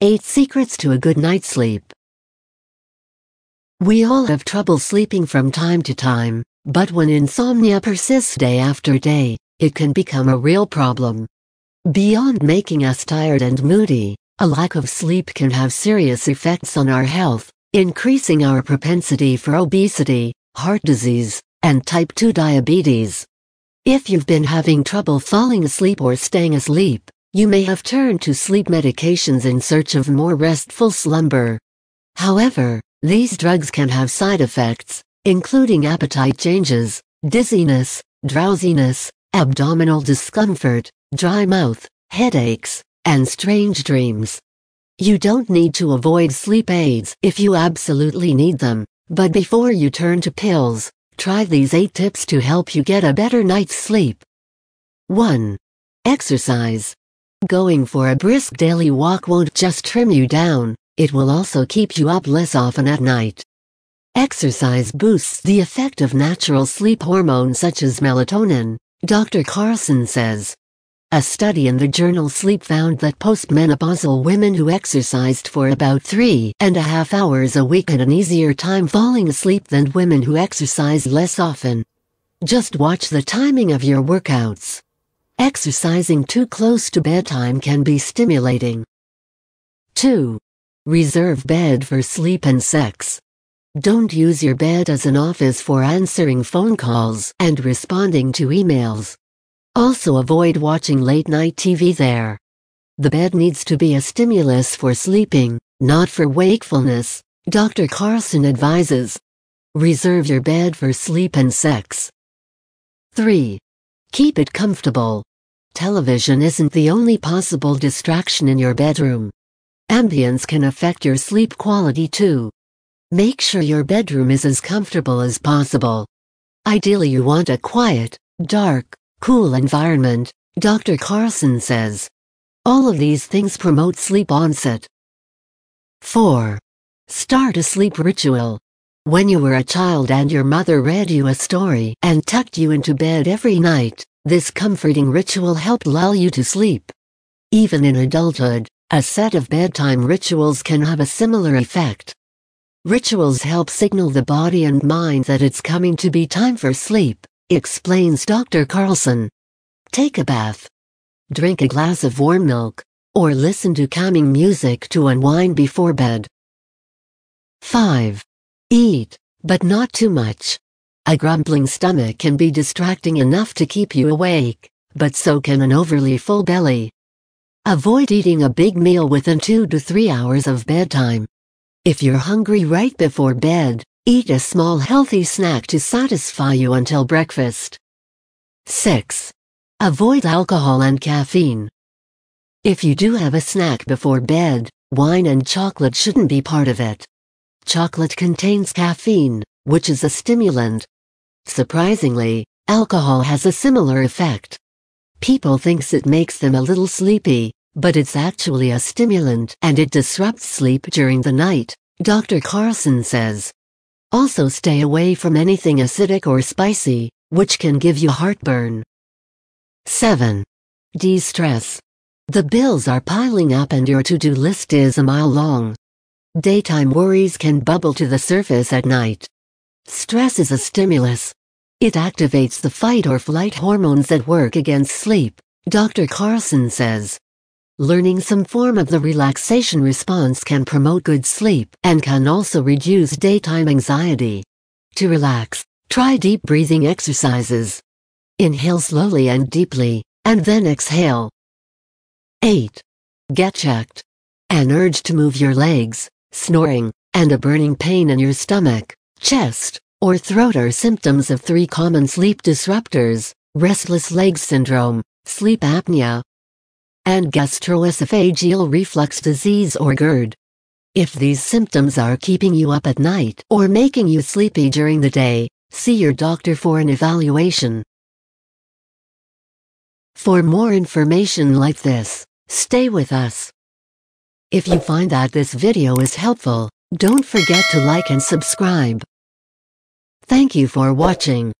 8 Secrets to a Good Night's Sleep We all have trouble sleeping from time to time, but when insomnia persists day after day, it can become a real problem. Beyond making us tired and moody, a lack of sleep can have serious effects on our health, increasing our propensity for obesity, heart disease, and type 2 diabetes. If you've been having trouble falling asleep or staying asleep, you may have turned to sleep medications in search of more restful slumber. However, these drugs can have side effects, including appetite changes, dizziness, drowsiness, abdominal discomfort, dry mouth, headaches, and strange dreams. You don't need to avoid sleep aids if you absolutely need them, but before you turn to pills, try these 8 tips to help you get a better night's sleep. 1. Exercise. Going for a brisk daily walk won't just trim you down, it will also keep you up less often at night. Exercise boosts the effect of natural sleep hormones such as melatonin, Dr. Carlson says. A study in the journal Sleep found that postmenopausal women who exercised for about three and a half hours a week had an easier time falling asleep than women who exercise less often. Just watch the timing of your workouts. Exercising too close to bedtime can be stimulating. 2. Reserve bed for sleep and sex. Don't use your bed as an office for answering phone calls and responding to emails. Also avoid watching late night TV there. The bed needs to be a stimulus for sleeping, not for wakefulness, Dr. Carlson advises. Reserve your bed for sleep and sex. 3. Keep it comfortable. Television isn't the only possible distraction in your bedroom. Ambience can affect your sleep quality too. Make sure your bedroom is as comfortable as possible. Ideally you want a quiet, dark, cool environment, Dr. Carlson says. All of these things promote sleep onset. 4. Start a sleep ritual. When you were a child and your mother read you a story and tucked you into bed every night, this comforting ritual helped lull you to sleep. Even in adulthood, a set of bedtime rituals can have a similar effect. Rituals help signal the body and mind that it's coming to be time for sleep, explains Dr. Carlson. Take a bath. Drink a glass of warm milk, or listen to calming music to unwind before bed. 5. Eat, but not too much. A grumbling stomach can be distracting enough to keep you awake, but so can an overly full belly. Avoid eating a big meal within two to three hours of bedtime. If you're hungry right before bed, eat a small healthy snack to satisfy you until breakfast. 6. Avoid alcohol and caffeine. If you do have a snack before bed, wine and chocolate shouldn't be part of it. Chocolate contains caffeine, which is a stimulant. Surprisingly, alcohol has a similar effect. People thinks it makes them a little sleepy, but it's actually a stimulant and it disrupts sleep during the night, Dr. Carlson says. Also stay away from anything acidic or spicy, which can give you heartburn. 7. De-stress. The bills are piling up and your to-do list is a mile long. Daytime worries can bubble to the surface at night. Stress is a stimulus. It activates the fight or flight hormones that work against sleep, Dr. Carlson says. Learning some form of the relaxation response can promote good sleep and can also reduce daytime anxiety. To relax, try deep breathing exercises. Inhale slowly and deeply, and then exhale. 8. Get checked. An urge to move your legs, snoring, and a burning pain in your stomach, chest, or throat are symptoms of three common sleep disruptors, restless leg syndrome, sleep apnea, and gastroesophageal reflux disease or GERD. If these symptoms are keeping you up at night or making you sleepy during the day, see your doctor for an evaluation. For more information like this, stay with us. If you find that this video is helpful, don't forget to like and subscribe. Thank you for watching.